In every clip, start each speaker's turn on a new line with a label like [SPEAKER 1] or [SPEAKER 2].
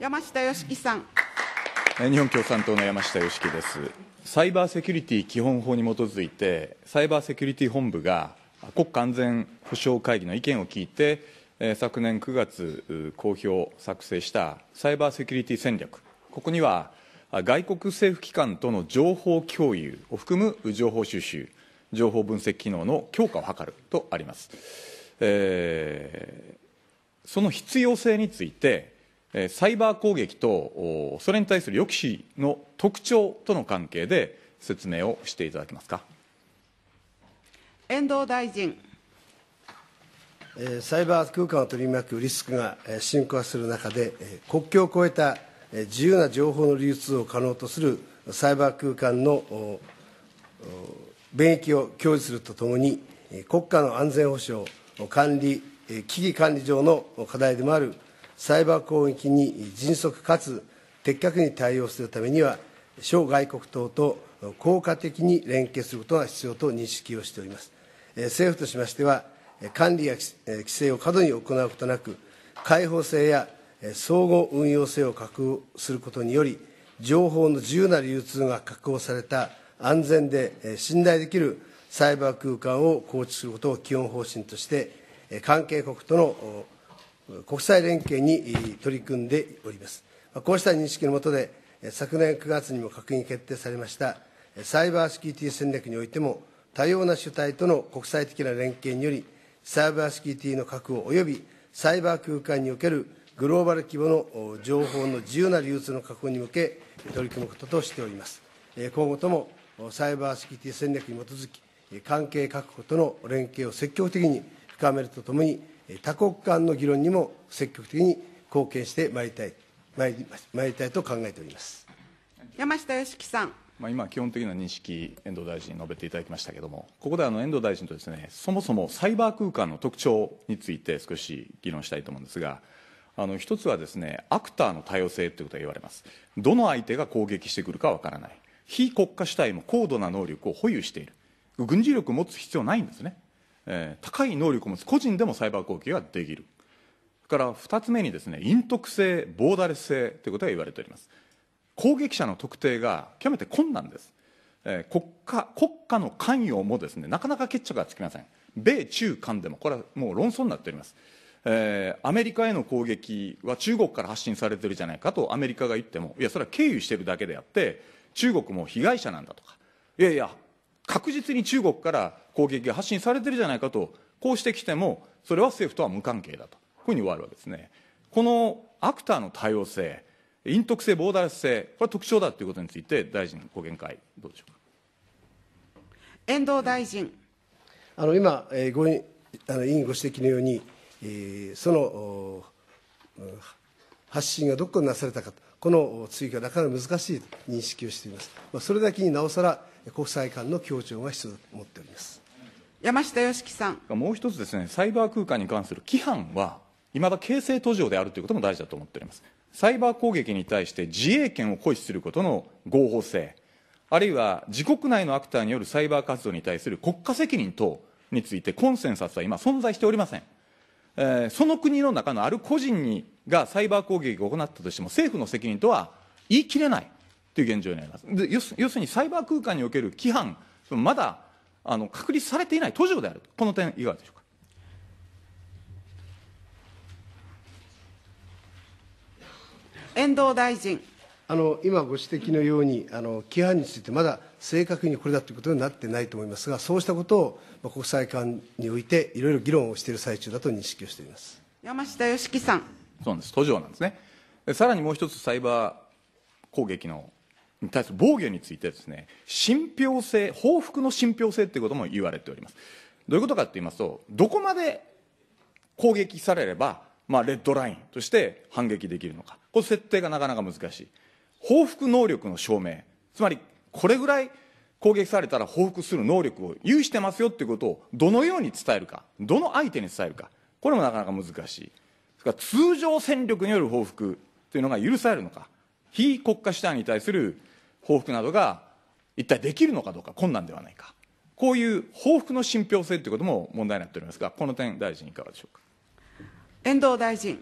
[SPEAKER 1] 山下芳樹さん。
[SPEAKER 2] 日本共産党の山下芳樹です。サイバーセキュリティ基本法に基づいて、サイバーセキュリティ本部が国家安全保障会議の意見を聞いて、昨年9月公表作成したサイバーセキュリティ戦略、ここには外国政府機関との情報共有を含む情報収集、情報分析機能の強化を図るとあります。えー、その必要性についてサイバー攻撃とそれに対する抑止の特徴との関係で説明をしていただけますか
[SPEAKER 1] 遠藤大臣。
[SPEAKER 3] サイバー空間を取り巻くリスクが深刻化する中で、国境を越えた自由な情報の流通を可能とするサイバー空間の便益を享受するとともに、国家の安全保障、管理、危機管理上の課題でもあるサイバー攻撃に迅速かつ的確に対応するためには、諸外国等と効果的に連携することが必要と認識をしております。政府としましては、管理や規制を過度に行うことなく、開放性や総合運用性を確保することにより、情報の自由な流通が確保された安全で信頼できるサイバー空間を構築することを基本方針として、関係国との国際連携に取り組んでおります。こうした認識のもとで、昨年9月にも閣議決定されましたサイバーセキュリティ戦略においても、多様な主体との国際的な連携により、サイバーセキュリティの確保及びサイバー空間におけるグローバル規模の情報の自由な流通の確保に向け、取り組むこととしております。今後ともサイバーセキュリティ戦略に基づき、関係確保との連携を積極的に深めるとともに、多国間の議論にも積極的に貢献してまいりたいまいりたいと考えております
[SPEAKER 1] 山下良樹さん。
[SPEAKER 3] まあ、今、基本的
[SPEAKER 2] な認識、遠藤大臣、述べていただきましたけれども、ここであの遠藤大臣とですね、そもそもサイバー空間の特徴について少し議論したいと思うんですが、あの一つはですね、アクターの多様性ということが言われます。どの相手が攻撃してくるかわからない。非国家主体も高度な能力を保有している。軍事力を持つ必要ないんですね。えー、高い能力を持つ個人でもサイバー攻撃ができるから2つ目にですね陰徳性ボーダレス性ということが言われております攻撃者の特定が極めて困難です、えー、国家国家の関与もですねなかなか決着がつきません米中間でもこれはもう論争になっておりますえー、アメリカへの攻撃は中国から発信されてるじゃないかとアメリカが言ってもいやそれは経由してるだけであって中国も被害者なんだとかいやいや確実に中国から攻撃が発信されてるじゃないかと、こうしてきても、それは政府とは無関係だと、こういうふうに終わるわけですね。このアクターの多様性、陰徳性、ボーダレス性、これは特徴だということについて、大臣、ご見解、どうでしょうか。
[SPEAKER 3] 遠藤大臣。あの今、えー、ご委員ご指摘のように、えー、その発信がどこかなされたかと、この追加、なかなか難しい認識をしています。まあ、それだけになおさら国際間の協調が必要だと思っております山下良樹さんもう一つ
[SPEAKER 2] ですねサイバー空間に関する規範はいまだ形成途上であるということも大事だと思っておりますサイバー攻撃に対して自衛権を行使することの合法性あるいは自国内のアクターによるサイバー活動に対する国家責任等についてコンセンサスは今存在しておりません、えー、その国の中のある個人にがサイバー攻撃を行ったとしても政府の責任とは言い切れないという現状になりますで要するにサイバー空間における規範、まだあの隔離されていない途上である、この点、いかがでしょうか。
[SPEAKER 1] 遠藤大臣
[SPEAKER 3] あの今ご指摘のようにあの規範についてまだ正確にこれだということになってないと思いますがそうしたことを、まあ、国際間においていろいろ議論をしている最中だと認識をしています
[SPEAKER 1] 山下良樹さんそ
[SPEAKER 2] うなんです途上なんですねさらにもう一つサイバー攻撃のに対する防御についてですね信憑性報復の信憑性っていうことも言われておりますどういうことかって言いますとどこまで攻撃されれば、まあ、レッドラインとして反撃できるのかこれ設定がなかなか難しい報復能力の証明つまりこれぐらい攻撃されたら報復する能力を有してますよっていうことをどのように伝えるかどの相手に伝えるかこれもなかなか難しいそれから通常戦力による報復というのが許されるのか非国家主体に対する報復などが一体できるのかどうか困難ではないか、こういう報復の信憑性ということも問題になっておりますが、この点、大臣、いかがでしょうか
[SPEAKER 3] 遠藤大臣。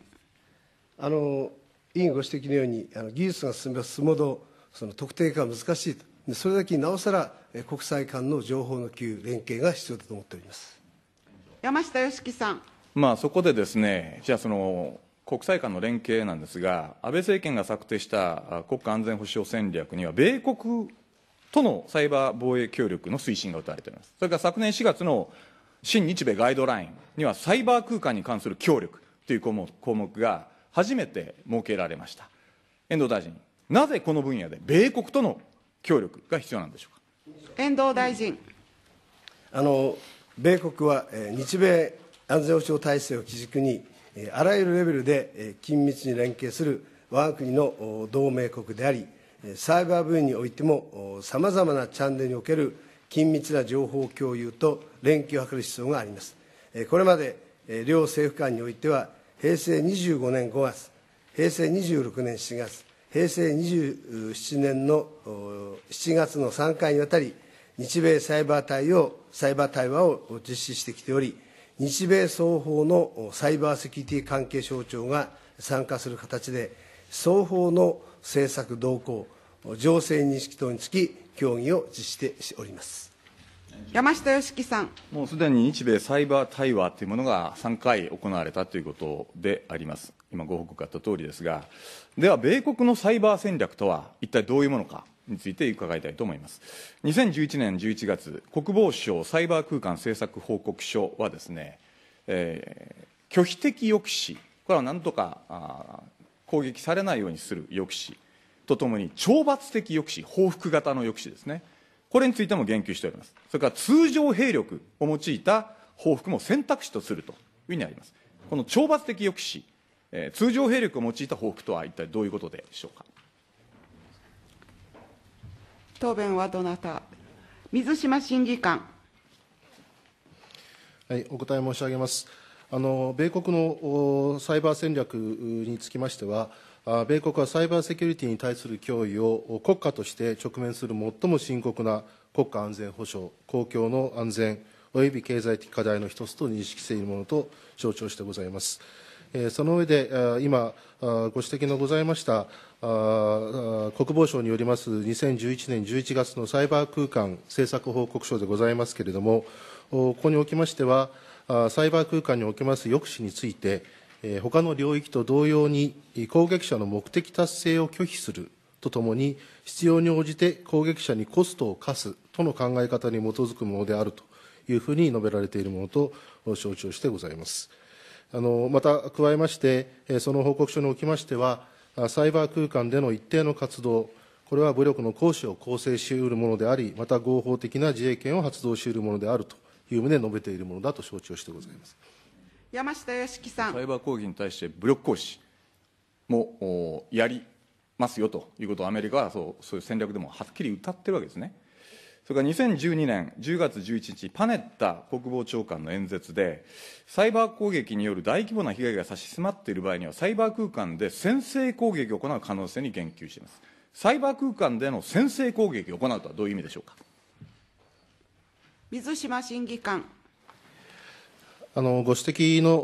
[SPEAKER 3] あの委員ご指摘のように、あの技術が進めば進むほど、その特定化は難しいと、それだけになおさら国際間の情報の給連携が必要だと思っております
[SPEAKER 1] 山下良樹さん。
[SPEAKER 2] まあ、そこでですね、じゃあその国際間の連携なんですが、安倍政権が策定した国家安全保障戦略には、米国とのサイバー防衛協力の推進が打たれています。それから昨年4月の新日米ガイドラインには、サイバー空間に関する協力という項目項目が初めて設けられました。遠藤大臣、なぜこの分野で米国との協力が必要なんでしょう
[SPEAKER 1] か。遠藤大臣。
[SPEAKER 3] あの米国は日米安全保障体制を基軸にあらゆるレベルで緊密に連携するわが国の同盟国であり、サイバー分野においても、さまざまなチャンネルにおける緊密な情報共有と連携を図る必要があります。これまで両政府間においては、平成25年5月、平成26年7月、平成27年の7月の3回にわたり、日米サイバー対応、サイバー対話を実施してきており、日米双方のサイバーセキュリティ関係省庁が参加する形で、双方の政策動向、情勢認識等につき、協議を実施しております。
[SPEAKER 1] 山下樹さん
[SPEAKER 2] もうすでに日米サイバー対話というものが3回行われたということであります、今、ご報告あった通りですが、では、米国のサイバー戦略とは一体どういうものか、について伺いたいと思います2011年11月国防省サイバー空間政策報告書はですね、えー、拒否的抑止これはなんとか攻撃されないようにする抑止とともに懲罰的抑止報復型の抑止ですねこれについても言及しておりますそれから通常兵力を用いた報復も選択肢とするというふうにありますこの懲罰的抑止、えー、通常兵力を用いた報復とは一体
[SPEAKER 4] どういうことでしょうか
[SPEAKER 1] 答弁はどなた、水島審議官。
[SPEAKER 4] はい、お答え申し上げます。あの米国のサイバー戦略につきましては、米国はサイバーセキュリティに対する脅威を国家として直面する最も深刻な国家安全保障、公共の安全及び経済的課題の一つと認識しているものと象徴してございます。その上で今ご指摘のございましたあ国防省によります2011年11月のサイバー空間政策報告書でございますけれども、ここにおきましては、サイバー空間におけます抑止について、他の領域と同様に攻撃者の目的達成を拒否するとともに、必要に応じて攻撃者にコストを課すとの考え方に基づくものであるというふうに述べられているものと承知をしてございます。あのまた加えまして、その報告書におきましては、サイバー空間での一定の活動、これは武力の行使を構成しうるものであり、また合法的な自衛権を発動しうるものであるという旨述べているものだと承知をしてございます
[SPEAKER 1] 山下良樹さん。サ
[SPEAKER 4] イバー攻撃に対して武力行使も
[SPEAKER 2] やりますよということをアメリカはそうそういう戦略でもはっきり歌ってるわけですね。それから2012年10月11日、パネッタ国防長官の演説で、サイバー攻撃による大規模な被害が差し迫っている場合には、サイバー空間で先制攻撃を行う可能性に言及しています。サイバー空間での先制攻撃を行うとはどういう意味でしょうか。
[SPEAKER 1] 水島審議官。
[SPEAKER 4] あのご指摘の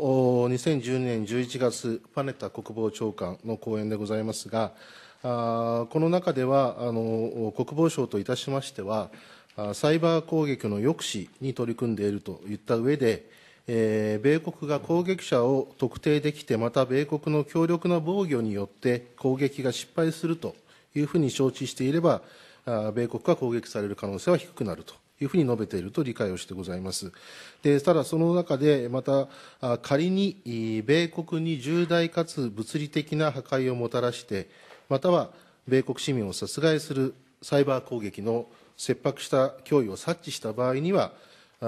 [SPEAKER 4] 2012年11月、パネッタ国防長官の講演でございますが、あこの中ではあの国防省といたしましては、サイバー攻撃の抑止に取り組んでいるといったうえで、えー、米国が攻撃者を特定できて、また米国の強力な防御によって攻撃が失敗するというふうに承知していれば、米国が攻撃される可能性は低くなるというふうに述べていると理解をしてございます。で、ただその中で、また、仮に米国に重大かつ物理的な破壊をもたらして、または米国市民を殺害するサイバー攻撃の切迫した脅威を察知した場合には、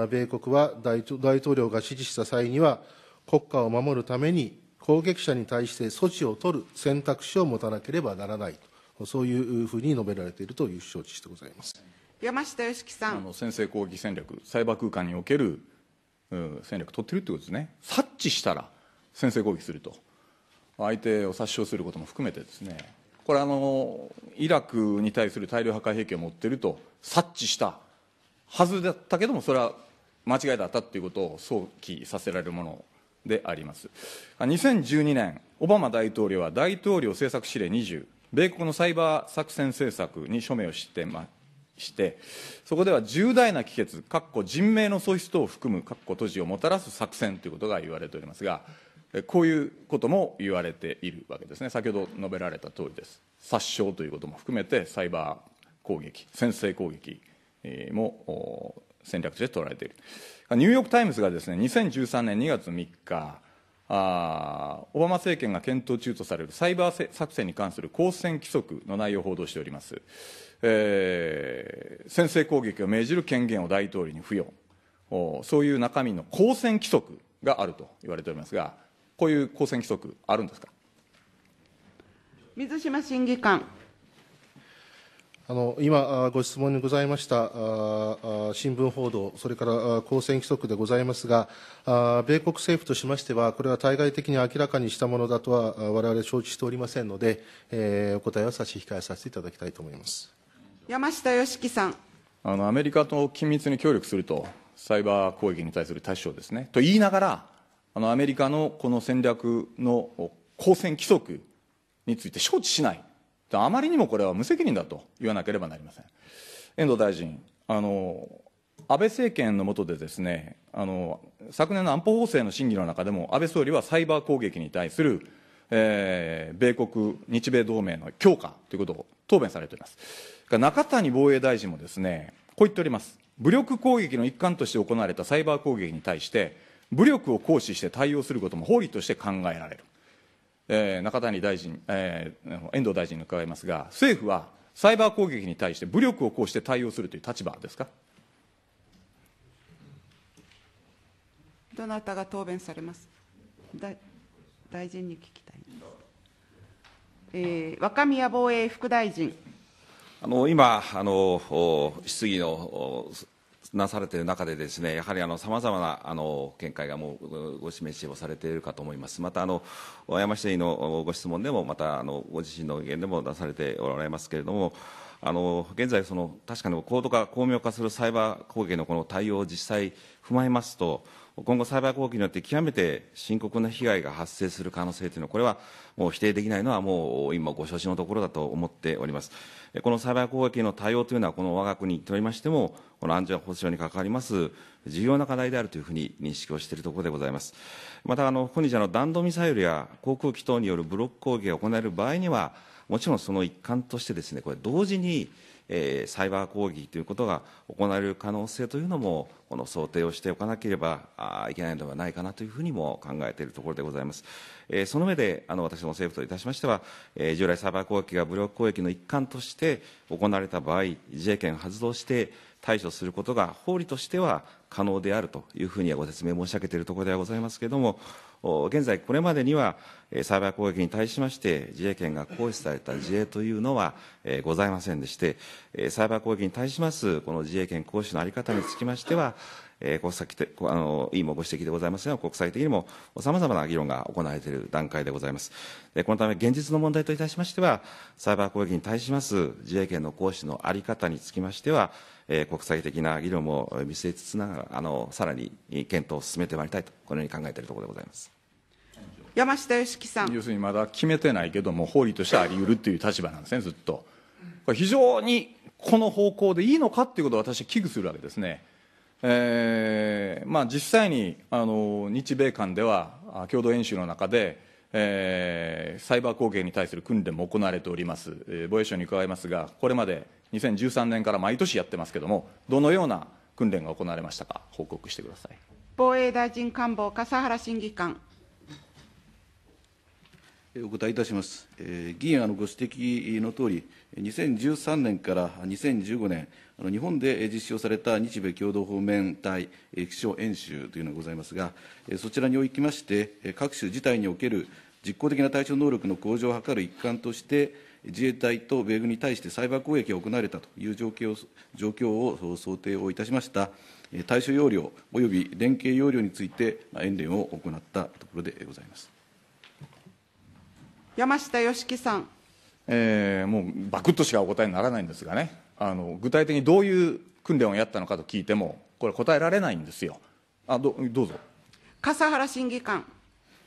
[SPEAKER 4] 米国は大統領が指示した際には、国家を守るために攻撃者に対して措置を取る選択肢を持たなければならないと、そういうふうに述べられているという承知してございます。
[SPEAKER 1] 山下良樹さん。あの
[SPEAKER 2] 先制攻撃戦略、サイバー空間における、うん、戦略取ってるってことですね。察知したら先制攻撃すると。相手を殺傷することも含めてですね。これあのイラクに対する大量破壊兵器を持っていると察知したはずだったけどもそれは間違いだったということを想起させられるものであります2012年オバマ大統領は大統領政策指令20米国のサイバー作戦政策に署名をしてましてそこでは重大な帰結かっこ人命の喪失等を含むかっこ閉じをもたらす作戦ということが言われておりますがこういうことも言われているわけですね先ほど述べられた通りです殺傷ということも含めてサイバー攻撃先制攻撃も戦略として取られているニューヨーク・タイムズがですね2013年2月3日あオバマ政権が検討中とされるサイバー作戦に関する交戦規則の内容を報道しております、えー、先制攻撃を命じる権限を大統領に付与そういう中身の交戦規則があると言われておりますがこういう交戦規則あるんですか
[SPEAKER 1] 水島審議官
[SPEAKER 4] あの今、ご質問にございました新聞報道、それから公選規則でございますが、米国政府としましては、これは対外的に明らかにしたものだとはわれわれ承知しておりませんので、えお答えは差し控えさせていただきたいと思います
[SPEAKER 1] 山下良樹さん
[SPEAKER 2] あの。アメリカと緊密に協力すると、サイバー攻撃に対する対処ですね。と言いながら、あのアメリカのこの戦略の公選規則について承知しない。あまりにもこれは無責任だと言わなければなりません。遠藤大臣、あの安倍政権の下でですねあの、昨年の安保法制の審議の中でも、安倍総理はサイバー攻撃に対する、えー、米国、日米同盟の強化ということを答弁されています。中谷防衛大臣もですね、こう言っております。武力攻撃の一環として行われたサイバー攻撃に対して、武力を行使して対応することも法理として考えられる。えー、中谷大臣、えー、遠藤大臣に伺いますが、政府はサイバー攻撃に対して武力を行して対応するという立場ですか。
[SPEAKER 1] どなたが答弁されます大臣に聞きたい、えー、若宮防衛副大臣
[SPEAKER 5] あの今あの、質疑のなされている中でですねやはりさまざまなあの見解がもうご示しをされているかと思いますまたあの山下委員のご質問でもまたあのご自身の意見でも出されておられますけれどもあの現在その確かに高度化巧妙化するサイバー攻撃のこの対応を実際踏まえますと今後、サイバー攻撃によって極めて深刻な被害が発生する可能性というのは、これはもう否定できないのは、もう今、ご承知のところだと思っております。このサイバー攻撃の対応というのは、この我が国にとりましても、この安全保障に関わります重要な課題であるというふうに認識をしているところでございます。また、あの本日の弾道ミサイルや航空機等によるブロック攻撃が行われる場合には、もちろんその一環としてですね、これ同時にえー、サイバー攻撃ということが行われる可能性というのもこの想定をしておかなければいけないのではないかなというふうにも考えているところでございます。えー、その上であの私ども政府といたしましては、えー、従来サイバー攻撃が武力攻撃の一環として行われた場合自衛権発動して対処することが法理としては可能であるというふうにはご説明申し上げているところではございますけれども、現在、これまでにはサイバー攻撃に対しまして自衛権が行使された事例というのはございませんでして、サイバー攻撃に対しますこの自衛権行使の在り方につきましては、えー、ご先であの委員もご指摘でございますが、国際的にもさまざまな議論が行われている段階でございます。でこのため、現実の問題といたしましては、サイバー攻撃に対します自衛権の行使の在り方につきましては、えー、国際的な議論も見据えつつながら、あのさらに検討を進めてまいりたいと、このように考え
[SPEAKER 2] ているところでございます。
[SPEAKER 1] 山下良樹さ
[SPEAKER 2] ん要するにまだ決めてないけども法理としてあり得るっていう立場なんですねずっとこれ非常にこの方向でいいのかっていうことを私は危惧するわけですねえーまあ、実際にあの日米間では共同演習の中で、えー、サイバー攻撃に対する訓練も行われております、えー、防衛省に伺いますが、これまで2013年から毎年やってますけれども、どのような訓練が行われましたか、報告してください
[SPEAKER 1] 防衛大臣官房、笠原審議官。
[SPEAKER 6] お答えいたします。議員あのご指摘のとおり、2013年から2015年、日本で実施をされた日米共同方面対気象演習というのがございますが、そちらにおきまして、各種事態における実効的な対処能力の向上を図る一環として、自衛隊と米軍に対してサイバー攻撃が行われたという状況を状況を想定をいたしました、対処要領及び連携要領について演練を行ったところでございます。
[SPEAKER 1] 山下義樹さん。
[SPEAKER 2] えー、もうバクッとしかお答えにならないんですがねあの具体的にどういう訓練をやったのかと聞いてもこれ答えられないんですよあどどうぞ
[SPEAKER 1] 笠原審議官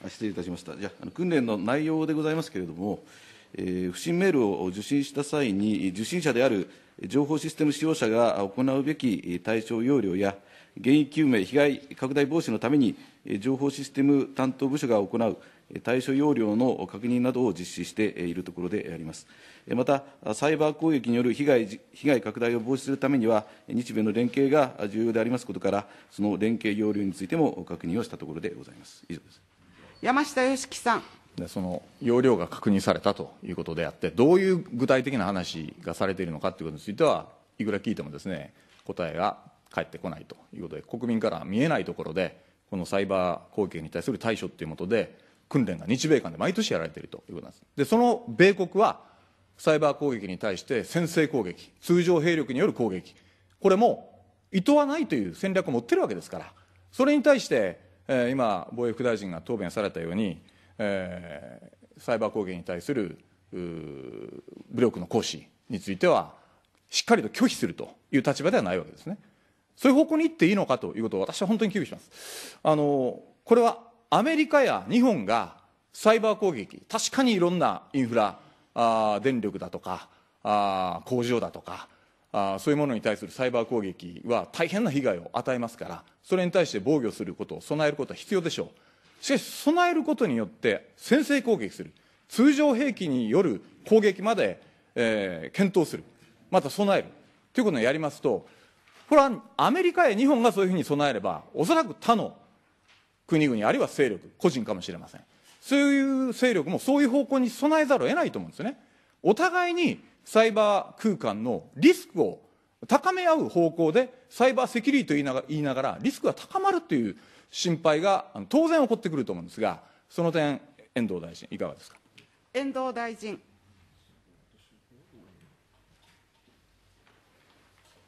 [SPEAKER 6] 失礼いたしましたじゃあ訓練の内容でございますけれども、えー、不審メールを受信した際に受信者である情報システム使用者が行うべき対象要領や原因究明、被害拡大防止のために情報システム担当部署が行う対処要領の確認などを実施しているところであります。また、サイバー攻撃による被害被害拡大を防止するためには、日米の連携が重要でありますことから、その連携要領についても確認をしたところでございます。以上です
[SPEAKER 1] 山下芳樹さん。
[SPEAKER 6] その要領が確認されたということで
[SPEAKER 2] あって、どういう具体的な話がされているのかということについては、いくら聞いてもですね、答えが返ってこないということで、国民から見えないところで、このサイバー攻撃に対する対処というもとで、訓練が日米間で毎年やられているということなんです。で、その米国は、サイバー攻撃に対して先制攻撃、通常兵力による攻撃、これも、いとわないという戦略を持ってるわけですから、それに対して、えー、今、防衛副大臣が答弁されたように、えー、サイバー攻撃に対する武力の行使については、しっかりと拒否するという立場ではないわけですね。そういう方向に行っていいのかということを私は本当に危惧します。あの、これはアメリカや日本がサイバー攻撃、確かにいろんなインフラ、あ電力だとか、あ工場だとかあ、そういうものに対するサイバー攻撃は大変な被害を与えますから、それに対して防御することを備えることは必要でしょう。しかし、備えることによって先制攻撃する。通常兵器による攻撃まで、えー、検討する。また備える。ということをやりますと、これはアメリカや日本がそういうふうに備えれば、おそらく他の国々あるいは勢力個人かもしれませんそういう勢力もそういう方向に備えざるを得ないと思うんですよねお互いにサイバー空間のリスクを高め合う方向でサイバーセキュリティと言いながらリスクが高まるという心配が当然起こってくると思うんですがその点遠藤大臣いかがですか
[SPEAKER 1] 遠藤大臣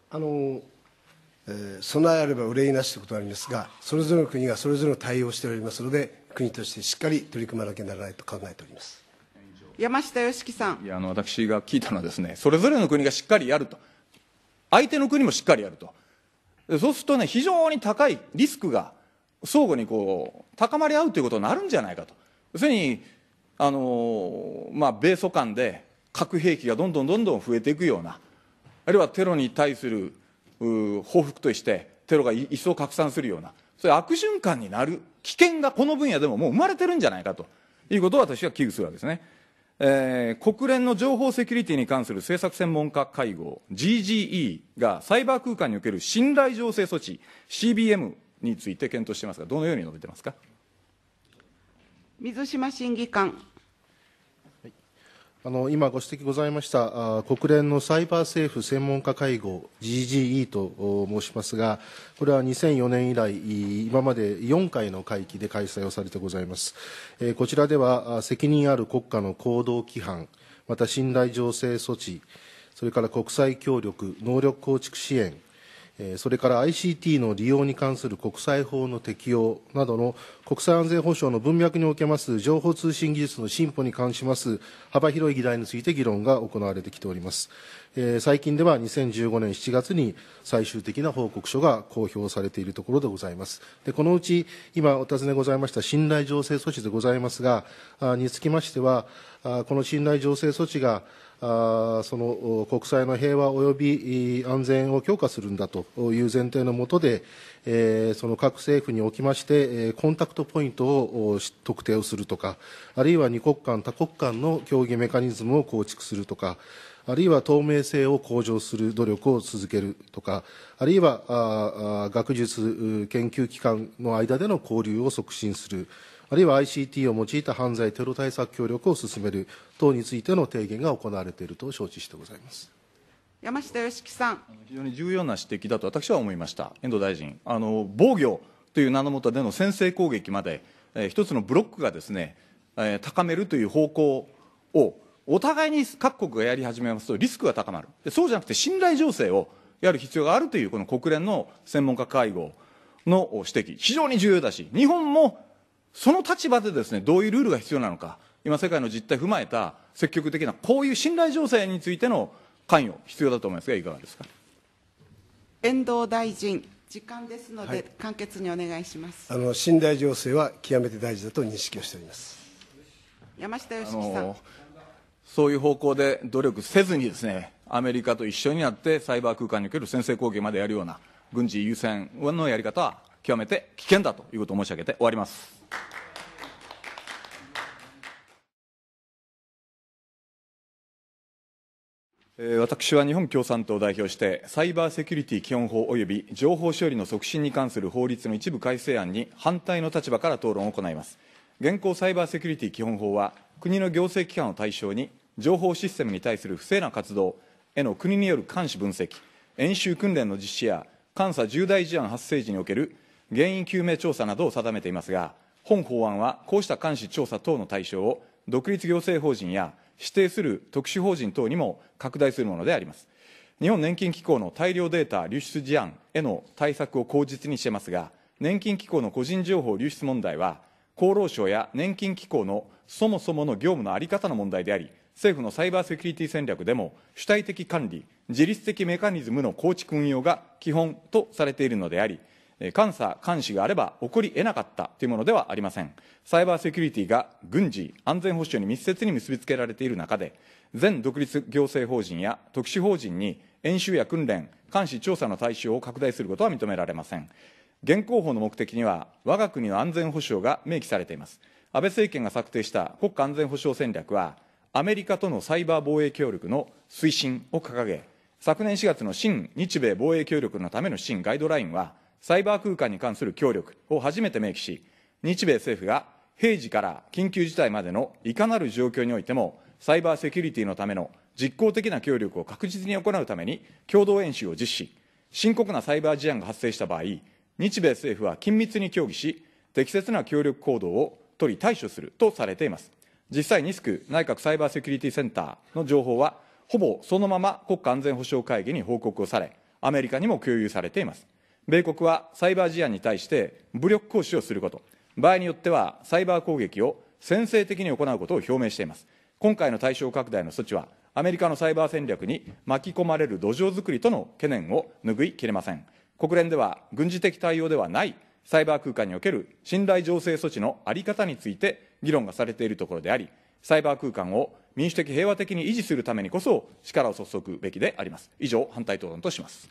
[SPEAKER 3] あの備えあれば憂いなしということがありますが、それぞれの国がそれぞれの対応をしておりますので、国としてしっかり取り組まなきゃならないと考えております。
[SPEAKER 1] 山下良樹さん
[SPEAKER 2] いやあの私が聞いたのはですねそれぞれの国がしっかりやると相手の国もしっかりやるとそうするとね非常に高いリスクが相互にこう高まり合うということになるんじゃないかと要するにあのまあ米ソ間で核兵器がどんどんどんどん増えていくようなあるいはテロに対する報復としてテロが一層拡散するようなそういう悪循環になる危険がこの分野でももう生まれてるんじゃないかということを私は危惧するわけですね、えー、国連の情報セキュリティに関する政策専門家会合 GGE がサイバー空間における信頼醸成措置 CBM について検討していますがどのように述べてますか
[SPEAKER 1] 水島審議官
[SPEAKER 4] あの今、ご指摘ございました国連のサイバー政府専門家会合 GGE と申しますがこれは2004年以来今まで4回の会期で開催をされてございますこちらでは責任ある国家の行動規範また信頼醸成措置それから国際協力能力構築支援それから ICT の利用に関する国際法の適用などの国際安全保障の文脈におけます情報通信技術の進歩に関します幅広い議題について議論が行われてきております。最近では2015年7月に最終的な報告書が公表されているところでございます。でこのうち今お尋ねございました信頼醸成措置でございますが、につきましては、この信頼醸成措置がその国際の平和及び安全を強化するんだという前提のもとで、その各政府におきまして、コンタクトポイントを特定をするとか、あるいは2国間、多国間の協議メカニズムを構築するとか、あるいは透明性を向上する努力を続けるとか、あるいは学術研究機関の間での交流を促進する。あるいは ICT を用いた犯罪テロ対策協力を進める等についての提言が行われていると承知してございます。山下良樹さん非常に
[SPEAKER 2] 重要な指摘だと私は思いました、遠藤大臣、あの防御という名の下での先制攻撃まで、えー、一つのブロックがですね、えー、高めるという方向を、お互いに各国がやり始めますと、リスクが高まるで、そうじゃなくて信頼情勢をやる必要があるという、この国連の専門家会合の指摘、非常に重要だし、日本もその立場でですね、どういうルールが必要なのか、今世界の実態を踏まえた積極的な、こういう信頼情勢についての関与、必要だと思いますが、いかがですか。
[SPEAKER 1] 遠藤大臣時間ですので、はい、簡潔にお願いします
[SPEAKER 3] あの信頼情勢は極めて大事だと認識をしております
[SPEAKER 1] 山下良樹さん
[SPEAKER 3] そういう方
[SPEAKER 2] 向で努力せずにですねアメリカと一緒になってサイバー空間における先制攻撃までやるような軍事優先のやり方は極めて危険だということを申し上げて終わります私は日本共産党を代表して、サイバーセキュリティ基本法及び情報処理の促進に関する法律の一部改正案に反対の立場から討論を行います。現行サイバーセキュリティ基本法は、国の行政機関を対象に、情報システムに対する不正な活動への国による監視分析、演習訓練の実施や、監査重大事案発生時における原因究明調査などを定めていますが、本法案はこうした監視調査等の対象を、独立行政法人や、指定する特殊法人等にも拡大するものであります。日本年金機構の大量データ流出事案への対策を口実にしていますが、年金機構の個人情報流出問題は、厚労省や年金機構のそもそもの業務の在り方の問題であり、政府のサイバーセキュリティ戦略でも主体的管理、自律的メカニズムの構築運用が基本とされているのであり、監査、監視があれば起こり得なかったというものではありません。サイバーセキュリティが軍事、安全保障に密接に結びつけられている中で、全独立行政法人や特殊法人に演習や訓練、監視、調査の対象を拡大することは認められません。現行法の目的には、我が国の安全保障が明記されています。安倍政権が策定した国家安全保障戦略は、アメリカとのサイバー防衛協力の推進を掲げ、昨年4月の新日米防衛協力のための新ガイドラインは、サイバー空間に関する協力を初めて明記し、日米政府が平時から緊急事態までのいかなる状況においても、サイバーセキュリティのための実効的な協力を確実に行うために共同演習を実施、深刻なサイバー事案が発生した場合、日米政府は緊密に協議し、適切な協力行動を取り対処するとされています。実際ニスク内閣サイバーセキュリティセンターの情報は、ほぼそのまま国家安全保障会議に報告をされ、アメリカにも共有されています。米国はサイバー事案に対して武力行使をすること、場合によってはサイバー攻撃を先制的に行うことを表明しています。今回の対象拡大の措置は、アメリカのサイバー戦略に巻き込まれる土壌づくりとの懸念を拭いきれません。国連では軍事的対応ではないサイバー空間における信頼醸成措置の在り方について議論がされているところであり、サイバー空間を民主的平和的に維持するためにこそ力を注ぐべきであります。以上、反対討論とします。